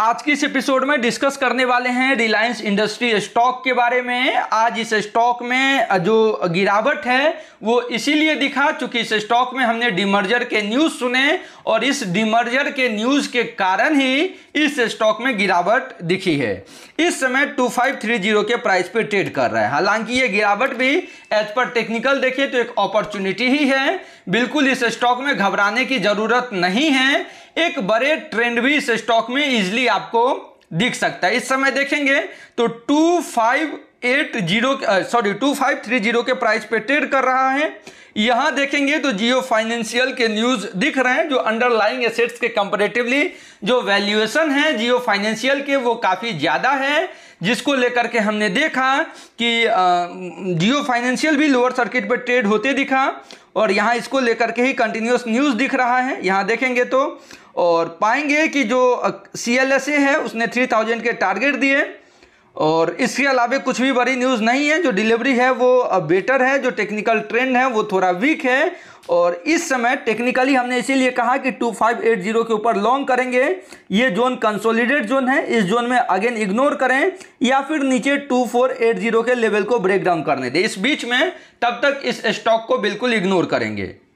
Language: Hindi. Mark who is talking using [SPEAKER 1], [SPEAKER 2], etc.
[SPEAKER 1] आज के इस एपिसोड में डिस्कस करने वाले हैं रिलायंस इंडस्ट्री स्टॉक के बारे में आज इस स्टॉक में जो गिरावट है वो इसीलिए दिखा चूंकि इस स्टॉक में हमने डिमर्जर के न्यूज़ सुने और इस डिमर्जर के न्यूज़ के कारण ही इस स्टॉक में गिरावट दिखी है इस समय 2530 के प्राइस पे ट्रेड कर रहा है हालांकि ये गिरावट भी एज पर टेक्निकल देखिए तो एक अपॉर्चुनिटी ही है बिल्कुल इस स्टॉक में घबराने की ज़रूरत नहीं है एक बड़े ट्रेंड भी इस स्टॉक में इजिली आपको दिख सकता है इस समय देखेंगे तो two five eight zero sorry two five three zero के प्राइस पे ट्रेड कर रहा है यहां देखेंगे तो जियो फाइनेंशियल के न्यूज दिख रहे हैं जो अंडरलाइंग एसेट्स के कंपेरेटिवली जो वैल्यूएशन है जियो फाइनेंशियल के वो काफ़ी ज़्यादा है जिसको लेकर के हमने देखा कि जियो फाइनेंशियल भी लोअर सर्किट पर ट्रेड होते दिखा और यहाँ इसको लेकर के ही कंटिन्यूस न्यूज़ दिख रहा है यहाँ देखेंगे तो और पाएंगे कि जो सी है उसने थ्री थाउजेंड के टारगेट दिए और इसके अलावा कुछ भी बड़ी न्यूज़ नहीं है जो डिलीवरी है वो बेटर है जो टेक्निकल ट्रेंड है वो थोड़ा वीक है और इस समय टेक्निकली हमने इसीलिए कहा कि 2580 के ऊपर लॉन्ग करेंगे ये जोन कंसोलिडेट जोन है इस जोन में अगेन इग्नोर करें या फिर नीचे 2480 के लेवल को ब्रेक डाउन करने दें इस बीच में तब तक इस स्टॉक को बिल्कुल इग्नोर करेंगे